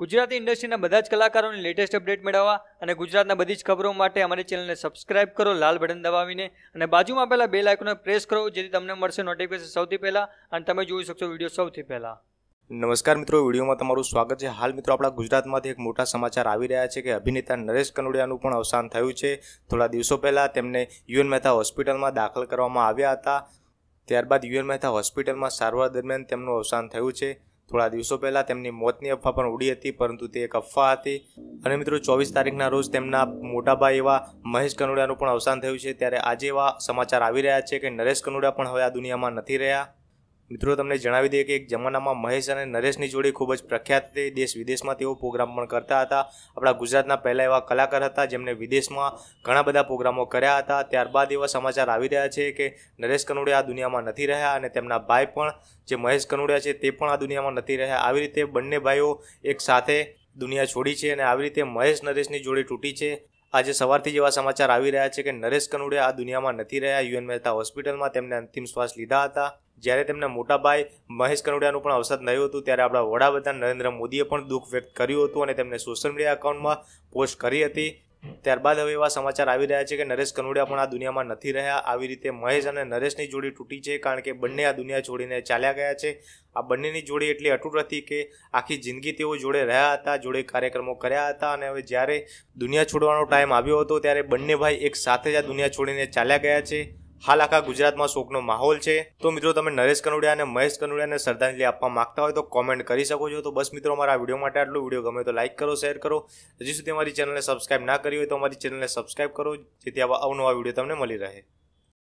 ગુજરાતી ઇન્ડસ્ટ્રીના બધા જ કલાકારોની લેટેસ્ટ અપડેટ મેળવવા અને ગુજરાતના બધી જ ખબરો માટે અમારી ચેનલને સબસ્ક્રાઇબ કરો લાલ બટન દબાવીને અને બાજુમાં પહેલાં બે લાઇકોને પ્રેસ કરો જેથી તમને મળશે નોટિફિકેશન સૌથી પહેલાં અને તમે જોઈ શકશો વિડીયો સૌથી પહેલાં નમસ્કાર મિત્રો વિડીયોમાં તમારું સ્વાગત છે હાલ મિત્રો આપણા ગુજરાતમાંથી એક મોટા સમાચાર આવી રહ્યા છે કે અભિનેતા નરેશ કનોડિયાનું પણ અવસાન થયું છે થોડા દિવસો પહેલાં તેમને યુએન મહેતા હોસ્પિટલમાં દાખલ કરવામાં આવ્યા હતા ત્યારબાદ યુએન મહેતા હોસ્પિટલમાં સારવાર દરમિયાન તેમનું અવસાન થયું છે થોડા દિવસો પહેલાં તેમની મોતની અફવા પણ ઉડી હતી પરંતુ તે એક અફવા હતી અને મિત્રો ચોવીસ તારીખના રોજ તેમના મોટાભાઈ એવા મહેશ કનોડિયાનું પણ અવસાન થયું છે ત્યારે આજે એવા સમાચાર આવી રહ્યા છે કે નરેશ કનોડિયા પણ હવે આ દુનિયામાં નથી રહ્યા મિત્રો તમને જણાવી દઈએ કે એક જમાનામાં મહેશ અને નરેશની જોડી ખૂબ જ પ્રખ્યાત હતી દેશ વિદેશમાં તેઓ પ્રોગ્રામ પણ કરતા હતા આપણા ગુજરાતના પહેલા એવા કલાકાર હતા જેમણે વિદેશમાં ઘણા બધા પ્રોગ્રામો કર્યા હતા ત્યારબાદ એવા સમાચાર આવી રહ્યા છે કે નરેશ કનોડિયા આ દુનિયામાં નથી રહ્યા અને તેમના ભાઈ પણ જે મહેશ કનોડિયા છે તે પણ આ દુનિયામાં નથી રહ્યા આવી રીતે બંને ભાઈઓ એક સાથે દુનિયા છોડી છે અને આવી રીતે મહેશ નરેશની જોડી તૂટી છે આજે સવારથી જેવા સમાચાર આવી રહ્યા છે કે નરેશ કનુડે આ દુનિયામાં નથી રહ્યા યુએન મહેતા હોસ્પિટલમાં તેમને અંતિમ શ્વાસ લીધા હતા જ્યારે તેમના ભાઈ મહેશ કનુડિયાનું પણ અવસાન થયું હતું ત્યારે આપણા વડાપ્રધાન નરેન્દ્ર મોદીએ પણ દુઃખ વ્યક્ત કર્યું હતું અને તેમને સોશિયલ મીડિયા એકાઉન્ટમાં પોસ્ટ કરી હતી ત્યારબાદ હવે એવા સમાચાર આવી રહ્યા છે કે નરેશ કનોડિયા પણ આ દુનિયામાં નથી રહ્યા આવી રીતે મહેશ અને નરેશની જોડી તૂટી છે કારણ કે બંને આ દુનિયા છોડીને ચાલ્યા ગયા છે આ બંનેની જોડી એટલી અટૂટ હતી કે આખી જિંદગી તેઓ જોડે રહ્યા હતા જોડે કાર્યક્રમો કર્યા હતા અને હવે જ્યારે દુનિયા છોડવાનો ટાઈમ આવ્યો હતો ત્યારે બંને ભાઈ એક સાથે જ આ દુનિયા છોડીને ચાલ્યા ગયા છે હાલ આખા ગુજરાતમાં શોકનો માહોલ છે તો મિત્રો તમે નરેશ કનુડિયા અને મહેશ કનુડિયાને શ્રદ્ધાંજલિ આપવા માંગતા હોય તો કોમેન્ટ કરી શકો છો તો બસ મિત્રો મારા વિડીયો માટે આટલું વિડીયો ગમે તો લાઇક કરો શેર કરો હજી સુધી અમારી ચેનલને સબસ્ક્રાઇબ ના કરી હોય તો અમારી ચેનલને સબસ્ક્રાઇબ કરો જેથી આવા અવનવા વિડીયો તમને મળી રહે